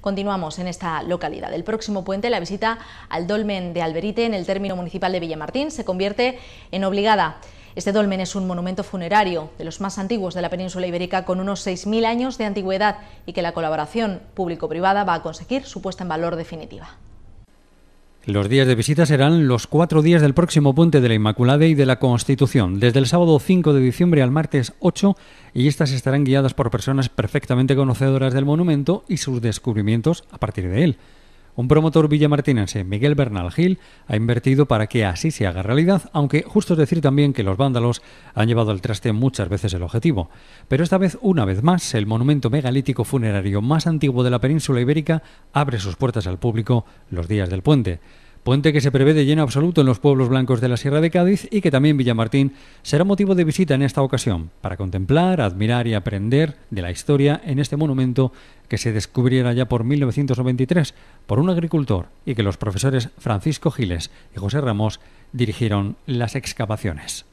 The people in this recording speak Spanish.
Continuamos en esta localidad. El próximo puente, la visita al dolmen de Alberite en el término municipal de Villamartín, se convierte en obligada. Este dolmen es un monumento funerario de los más antiguos de la península ibérica con unos 6.000 años de antigüedad y que la colaboración público-privada va a conseguir su puesta en valor definitiva. Los días de visita serán los cuatro días del próximo puente de la Inmaculada y de la Constitución, desde el sábado 5 de diciembre al martes 8, y estas estarán guiadas por personas perfectamente conocedoras del monumento y sus descubrimientos a partir de él. Un promotor villamartinense, Miguel Bernal Gil, ha invertido para que así se haga realidad, aunque justo es decir también que los vándalos han llevado al traste muchas veces el objetivo. Pero esta vez, una vez más, el monumento megalítico funerario más antiguo de la península ibérica abre sus puertas al público los días del puente puente que se prevé de lleno absoluto en los pueblos blancos de la Sierra de Cádiz y que también Villamartín será motivo de visita en esta ocasión, para contemplar, admirar y aprender de la historia en este monumento que se descubriera ya por 1993 por un agricultor y que los profesores Francisco Giles y José Ramos dirigieron las excavaciones.